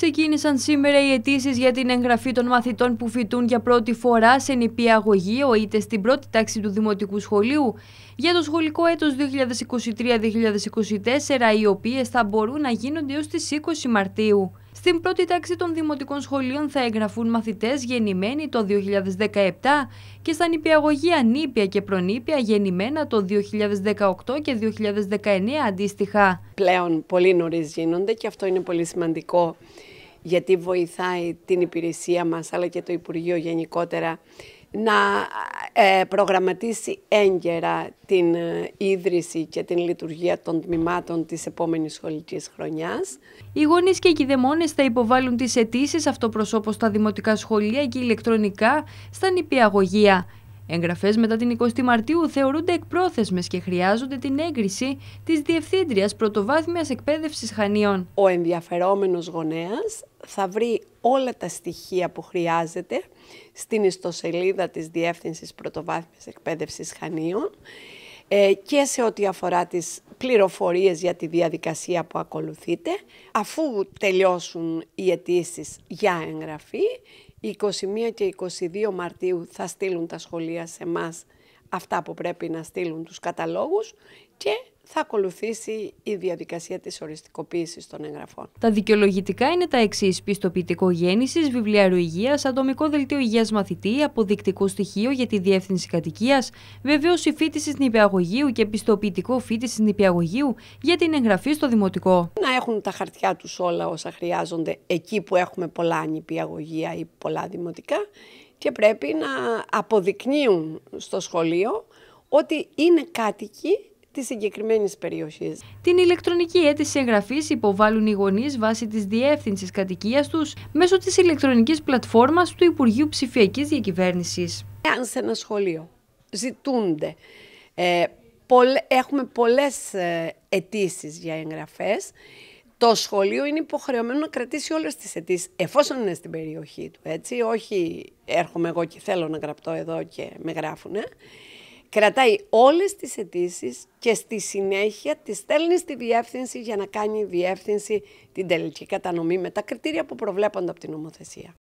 Ξεκίνησαν σήμερα οι αιτήσεις για την εγγραφή των μαθητών που φοιτούν για πρώτη φορά σε νηπιαγωγείο είτε στην πρώτη τάξη του Δημοτικού Σχολείου για το σχολικό έτος 2023-2024, οι οποίες θα μπορούν να γίνονται έως τις 20 Μαρτίου. Στην πρώτη τάξη των δημοτικών σχολείων θα εγγραφούν μαθητές γεννημένοι το 2017 και στα νηπιαγωγεία νήπια και προνήπια γεννημένα το 2018 και 2019 αντίστοιχα. Πλέον πολύ νωρίς γίνονται και αυτό είναι πολύ σημαντικό γιατί βοηθάει την υπηρεσία μας αλλά και το Υπουργείο γενικότερα να ε, προγραμματίσει έγκαιρα την ε, ίδρυση και την λειτουργία των τμήματων της επόμενης σχολικής χρονιάς. Οι γονείς και οι κηδεμόνες θα υποβάλουν τις αιτήσεις αυτοπροσώπως στα δημοτικά σχολεία και ηλεκτρονικά στα νηπιαγωγεία. Εγγραφές μετά την 20η Μαρτίου θεωρούνται εκπρόθεσμες και χρειάζονται την έγκριση της Διευθύντριας Πρωτοβάθμιας Εκπαίδευσης Χανίων. Ο ενδιαφερόμενος γονέας θα βρει όλα τα στοιχεία που χρειάζεται στην ιστοσελίδα της διεύθυνσης Πρωτοβάθμιας εκπαίδευσης Χανίων ε, και σε ό,τι αφορά τις πληροφορίες για τη διαδικασία που ακολουθείτε. Αφού τελειώσουν οι αιτήσεις για εγγραφή, 21 και 22 Μαρτίου θα στείλουν τα σχολεία σε μας αυτά που πρέπει να στείλουν τους καταλόγους και θα ακολουθήσει η διαδικασία της οριστικοποίησης των εγγραφών. Τα δικαιολογητικά είναι τα εξής πιστοποιητικό γέννησης, βιβλιαρού υγείας, ατομικό δελτίο υγείας μαθητή, αποδεικτικό στοιχείο για τη διεύθυνση κατοικίας, η φίτηση νηπιαγωγείου και πιστοποιητικό φίτηση νηπιαγωγείου για την εγγραφή στο δημοτικό. Να έχουν τα χαρτιά τους όλα όσα χρειάζονται εκεί που έχουμε πολλά νηπιαγωγεία ή πολλά δημοτικά και πρέπει να αποδεικνύουν στο σχολείο ότι είναι κάτοικοι της συγκεκριμένης περιοχής. Την ηλεκτρονική αίτηση εγγραφής υποβάλλουν οι γονείς βάσει της διεύθυνσης κατοικίας τους μέσω της ηλεκτρονικής πλατφόρμας του Υπουργείου Ψηφιακής Διακυβέρνησης. Αν σε ένα σχολείο ζητούνται. Ε, έχουμε πολλές ε, αιτήσεις για εγγραφές. Το σχολείο είναι υποχρεωμένο να κρατήσει όλες τις αιτήσεις εφόσον είναι στην περιοχή του, έτσι. Όχι έρχομαι εγώ και θέλω να γραπτώ εδώ και με γράφουνε κρατάει όλες τις αιτήσει και στη συνέχεια τις στέλνει στη διεύθυνση για να κάνει η διεύθυνση την τελική κατανομή με τα κριτήρια που προβλέπονται από την νομοθεσία.